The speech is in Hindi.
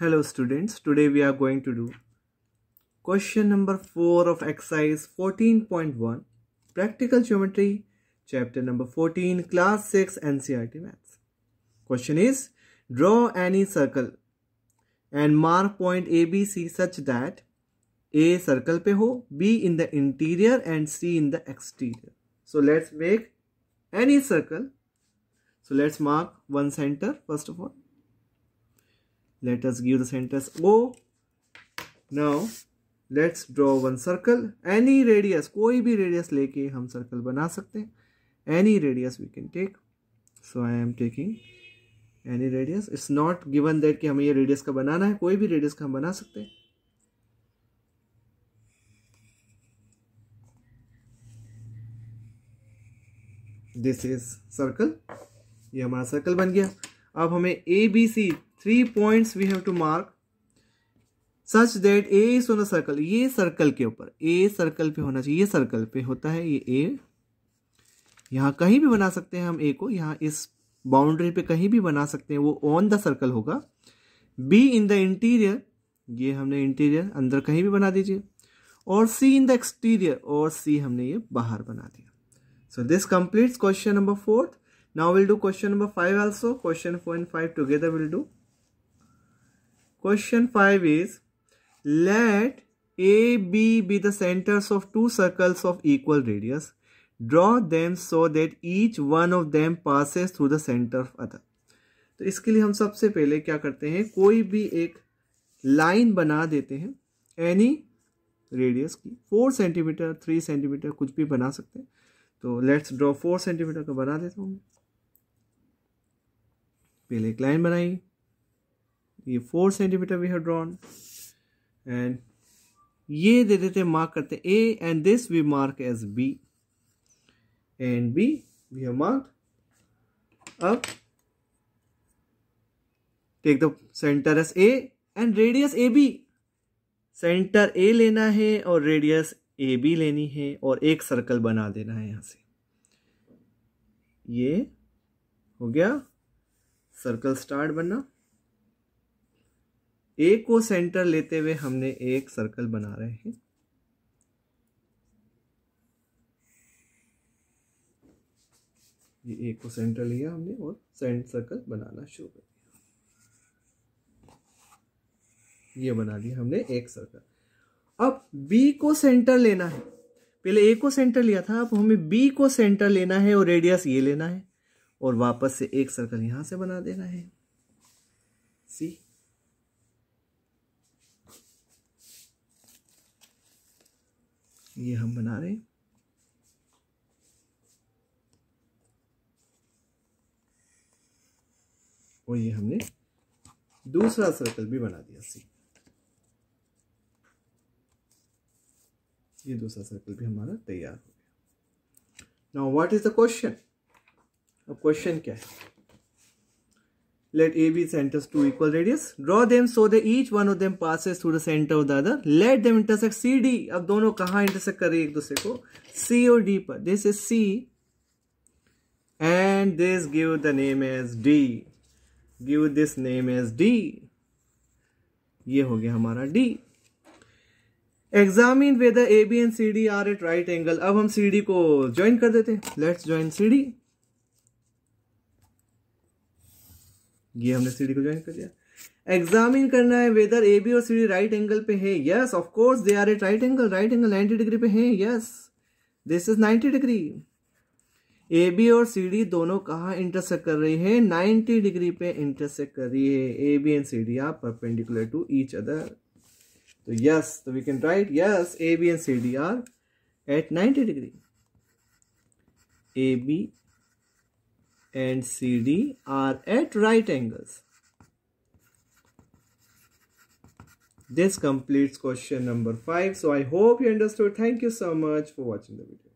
Hello students, today we are going to do question number 4 of exercise 14.1 practical geometry chapter number 14 class 6 NCERT maths. Question is draw any circle and mark point ABC such that A circle pe ho, B in the interior and C in the exterior. So let's make any circle. So let's mark one center first of all let us give the sentence O. Oh, now let's draw one circle any radius कोई भी रेडियस लेके हम सर्कल बना सकते हैं any radius we can take so I am taking any radius it's not given that कि हमें ये रेडियस का बनाना है कोई भी रेडियस का हम बना सकते हैं दिस इज सर्कल ये हमारा सर्कल बन गया अब हमें A B C three points we have to mark such that A is on a ये सर्कल के ऊपर ए सर्कल पे होना चाहिए ये सर्कल पे होता है ये ए यहाँ कहीं भी बना सकते हैं हम ए को यहाँ इस बाउंड्री पे कहीं भी बना सकते हैं वो ऑन द सर्कल होगा बी इन द इंटीरियर ये हमने इंटीरियर अंदर कहीं भी बना दीजिए और सी इन द एक्सटीरियर और सी हमने ये बाहर बना दिया so this completes question number fourth now we'll do question number five also question four and five together we'll do Question 5 is let AB be the centers of two circles of equal radius. Draw them so that each one of them passes through the center of other. तो इसके लिए हम सबसे पहले क्या करते हैं कोई भी एक लाइन बना देते हैं एनी रेडियस की फोर सेंटीमीटर थ्री सेंटीमीटर कुछ भी बना सकते हैं तो लेट्स ड्रॉ फोर सेंटीमीटर का बना देता हूँ पहले एक लाइन बनाई ये four centimetre we have drawn and ये दे देते मार्क करते A and this we mark as B and B we have mark अब take the centre as A and radius A B centre A लेना है और रेडियस ए बी लेनी है और एक सर्कल बना देना है यहां से ये हो गया सर्कल स्टार्ट बनना ए को सेंटर लेते हुए हमने एक सर्कल बना रहे हैं ये ए को सेंटर लिया हमने और सेंट सर्कल बनाना शुरू कर दिया ये बना दिया हमने एक सर्कल अब बी को सेंटर लेना है पहले ए को सेंटर लिया था अब हमें बी को सेंटर लेना है और रेडियस ये लेना है और वापस से एक सर्कल यहां से बना देना है सी ये हम बना रहे हैं और ये हमने दूसरा सर्कल भी बना दिया सी ये दूसरा सर्कल भी हमारा तैयार हो गया now what is the question अब क्वेश्चन क्या है let AB centers two equal radius. Draw them so that each one of them passes through the center of the other. Let them intersect CD. ab dono kahan intersect kare ek dusre ko C और D par This is C and this give the name as D. Give this name as D. ye ho gaya hamara D. examine whether ab and cd are at right angle ab hum cd ko join kar dete let's join cd ये हमने सी डी को ज्वाइन कर दिया एग्जामिन करना है वेदर ए बी और सी डी राइट एंगल पे है yes of course they are at right angle right angle ninety degree पे है yes this is ninety degree A B और सी डी दोनों कहाँ इंटरसेक्ट कर रही है नाइन्टी डिग्री पे इंटरसेक्ट कर रही है A B and C D are perpendicular to each other तो यस तो we can write yes A B and C D are at ninety degree A B and CD are at right angles. This completes question number 5. So I hope you understood. Thank you so much for watching the video.